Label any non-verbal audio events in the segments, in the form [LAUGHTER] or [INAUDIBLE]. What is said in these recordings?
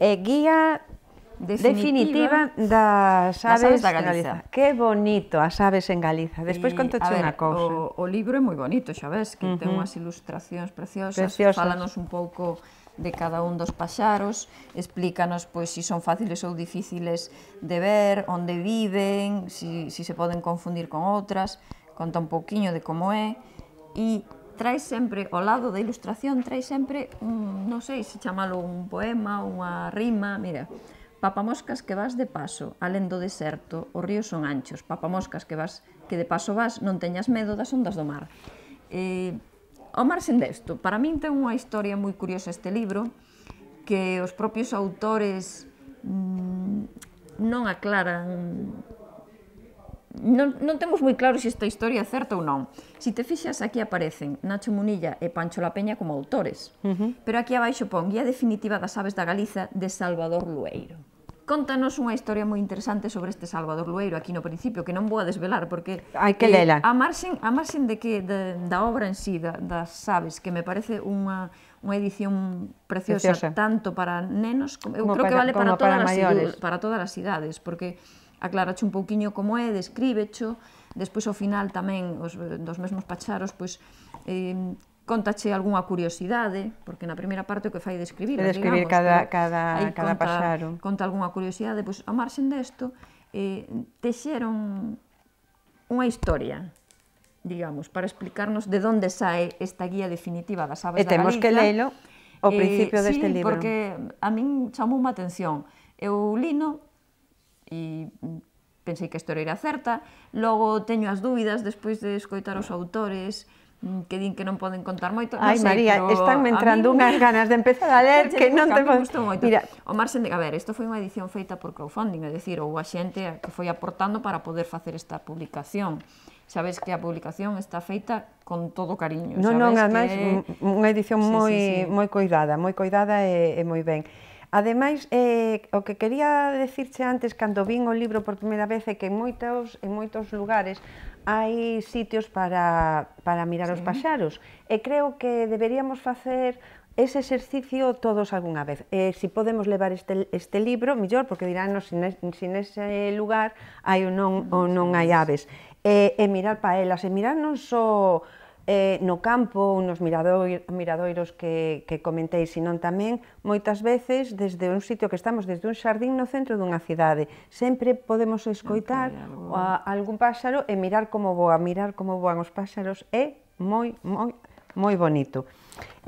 e guía definitiva, definitiva das aves, aves da Galiza. Galiza. Que bonito as aves en Galiza. Despois conto che unha cousa. O, o libro é moi bonito, xa ves, que uh -huh. ten unhas ilustracións preciosas, preciosas. fálanos un pouco de cada un dos paxaros, explícanos pois si son fáciles ou difíciles de ver, onde viven, si, si se poden confundir con outras, conta un pouquiño de como é e trai sempre, ao lado da ilustración, trai sempre un, non sei se chamalo un poema, unha rima, mira, Papamoscas que vas de paso, alén do deserto, os ríos son anchos. Papamoscas que vas que de paso vas, non teñas medo das ondas do mar. Eh, o mar sen desto. Para min ten unha historia moi curiosa este libro que os propios autores mm, non aclaran non, non temos moi claro se esta historia é certa ou non. Se te fixas, aquí aparecen Nacho Munilla e Pancho La Peña como autores. Uh -huh. Pero aquí abaixo pon Guía definitiva das aves da Galiza de Salvador Lueiro. Contanos unha historia moi interesante sobre este Salvador Lueiro aquí no principio, que non vou a desvelar, porque... Hai que eh, lela. Eh, a marxen, a marxen de que de, da obra en sí, da, das aves, que me parece unha, unha edición preciosa, preciosa, tanto para nenos, como, eu como creo para, que vale para, todas para, as, para todas as idades, porque aclaracho un pouquiño como é, descríbecho, despois ao final tamén os, dos mesmos pacharos, pois, eh, contache algunha curiosidade, porque na primeira parte o que fai describir, de describir digamos, cada, cada, aí cada conta, paxaro. Conta algunha curiosidade, pois a marxen desto, eh, texeron unha historia, digamos, para explicarnos de onde sae esta guía definitiva das aves e da Galicia. E temos que leilo ao eh, principio eh, deste sí, libro. porque a min chamou unha atención. Eu lino e mm, pensei que isto era certa. Logo teño as dúbidas despois de escoitar os autores, mm, que din que non poden contar moito. Ai, sei, María, están me entrando mí... unhas ganas de empezar a ler [LAUGHS] que non te gustou moito. Mira... O Marxen de... A ver, isto foi unha edición feita por crowdfunding, é dicir, ou a xente que foi aportando para poder facer esta publicación. Sabes que a publicación está feita con todo cariño. Non, non, ademais, que... unha edición moi, sí, moi, sí, sí. moi coidada, moi coidada e, e moi ben. Ademais, eh, o que quería decirche antes, cando vin o libro por primeira vez, é que en moitos, en moitos lugares hai sitios para, para mirar sí. os paxaros. E creo que deberíamos facer ese exercicio todos algunha vez. Eh, si podemos levar este, este libro, mellor, porque dirán, no, sin ese lugar hai ou non, ou non hai aves. E, eh, e mirar elas, e mirar non só... So, eh, no campo ou nos miradoiros, miradoiros que, que comentei, senón tamén moitas veces desde un sitio que estamos, desde un xardín no centro dunha cidade. Sempre podemos escoitar okay, a, a algún páxaro e mirar como voa, mirar como voan os páxaros é moi, moi, moi bonito.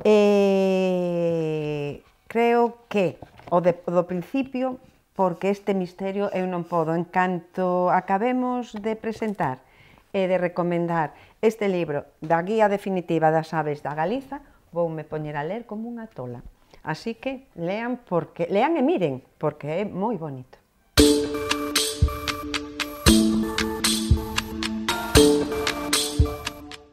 Eh, creo que o de, do principio, porque este misterio eu non podo, en canto acabemos de presentar, e de recomendar este libro da Guía Definitiva das Aves da Galiza, voume poñer a ler como unha tola. Así que lean porque lean e miren, porque é moi bonito.